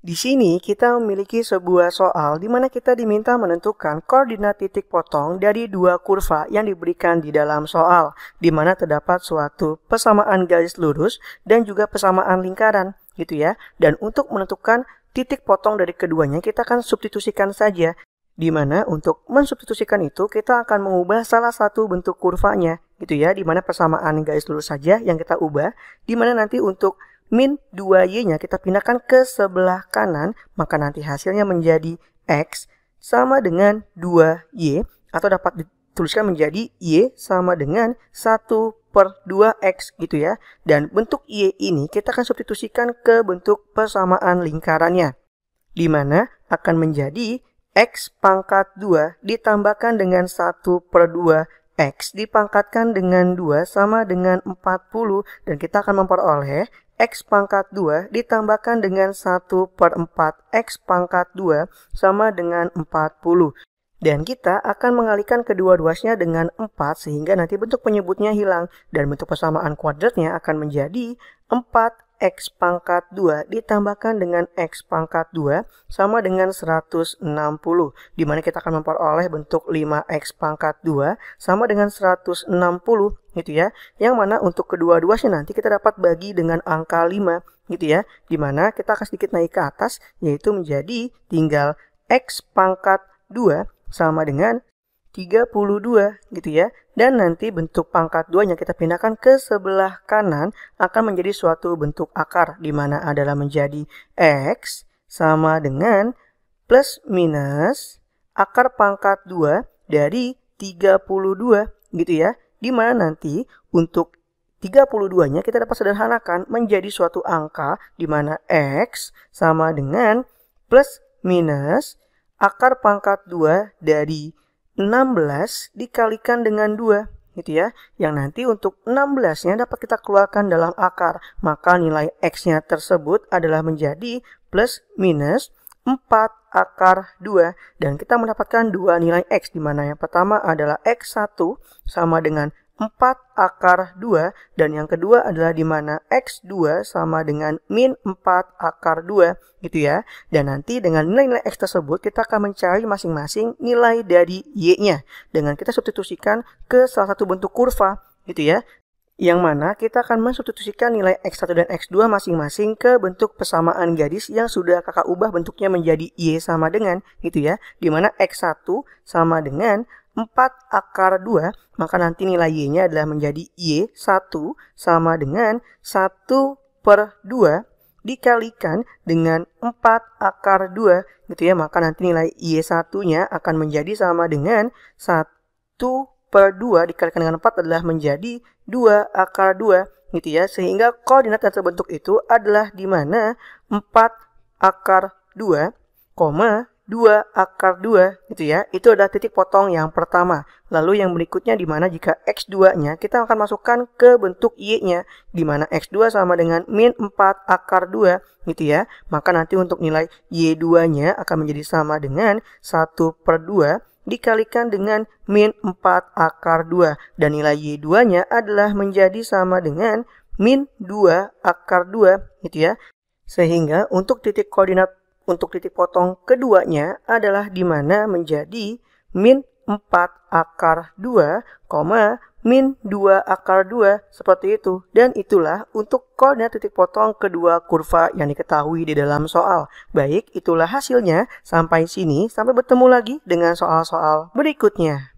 Di sini kita memiliki sebuah soal di mana kita diminta menentukan koordinat titik potong dari dua kurva yang diberikan di dalam soal, di mana terdapat suatu persamaan garis lurus dan juga persamaan lingkaran, gitu ya. Dan untuk menentukan titik potong dari keduanya kita akan substitusikan saja, di mana untuk mensubstitusikan itu kita akan mengubah salah satu bentuk kurvanya, gitu ya, di mana persamaan garis lurus saja yang kita ubah, di mana nanti untuk min 2y-nya kita pindahkan ke sebelah kanan, maka nanti hasilnya menjadi x sama dengan 2y atau dapat dituliskan menjadi y sama dengan 1 per 2x gitu ya. Dan bentuk y ini kita akan substitusikan ke bentuk persamaan lingkarannya. Di mana akan menjadi x pangkat 2 ditambahkan dengan 1 per 2 X dipangkatkan dengan 2 sama dengan 40 dan kita akan memperoleh X pangkat 2 ditambahkan dengan 1 per 4 X pangkat 2 sama dengan 40. Dan kita akan mengalihkan kedua-duanya dengan 4 sehingga nanti bentuk penyebutnya hilang dan bentuk persamaan kuadratnya akan menjadi 4 X pangkat 2 ditambahkan dengan X pangkat 2 sama dengan 160. Di mana kita akan memperoleh bentuk 5X pangkat 2 sama dengan 160 gitu ya. Yang mana untuk kedua-duanya nanti kita dapat bagi dengan angka 5 gitu ya. Di mana kita akan sedikit naik ke atas yaitu menjadi tinggal X pangkat 2 sama dengan 32 gitu ya. Dan nanti bentuk pangkat 2 yang kita pindahkan ke sebelah kanan akan menjadi suatu bentuk akar di mana adalah menjadi X sama dengan plus minus akar pangkat 2 dari 32 gitu ya. Di mana nanti untuk 32-nya kita dapat sederhanakan menjadi suatu angka di mana X sama dengan plus minus akar pangkat 2 dari 16 dikalikan dengan 2 gitu ya. Yang nanti untuk 16-nya dapat kita keluarkan dalam akar. Maka nilai X-nya tersebut adalah menjadi plus minus 4 akar 2 dan kita mendapatkan dua nilai X di mana yang pertama adalah X1 sama dengan 4 akar 2 dan yang kedua adalah di mana X2 sama dengan min 4 akar 2 gitu ya. Dan nanti dengan nilai-nilai X tersebut kita akan mencari masing-masing nilai dari Y-nya dengan kita substitusikan ke salah satu bentuk kurva gitu ya. Yang mana kita akan mensubstitusikan nilai X1 dan X2 masing-masing ke bentuk persamaan gadis yang sudah kakak ubah bentuknya menjadi Y sama dengan gitu ya. Dimana X1 sama dengan 4 akar 2, maka nanti nilai Y-nya adalah menjadi Y1 sama dengan 1 per 2 dikalikan dengan 4 akar 2 gitu ya. Maka nanti nilai Y1-nya akan menjadi sama dengan 1 per 2 dikalikan dengan 4 adalah menjadi 2 akar 2 gitu ya. Sehingga koordinat yang terbentuk itu adalah di mana 4 akar 2, 2 akar 2 gitu ya, itu adalah titik potong yang pertama. Lalu yang berikutnya di mana jika X2-nya kita akan masukkan ke bentuk Y-nya, di mana X2 sama dengan min 4 akar 2 gitu ya. Maka nanti untuk nilai Y2-nya akan menjadi sama dengan 1 per 2 dikalikan dengan min 4 akar 2. Dan nilai Y2-nya adalah menjadi sama dengan min 2 akar 2 gitu ya. Sehingga untuk titik koordinat untuk titik potong keduanya adalah di mana menjadi min 4 akar 2, min 2 akar 2 seperti itu. Dan itulah untuk koordinat titik potong kedua kurva yang diketahui di dalam soal. Baik, itulah hasilnya. Sampai sini, sampai bertemu lagi dengan soal-soal berikutnya.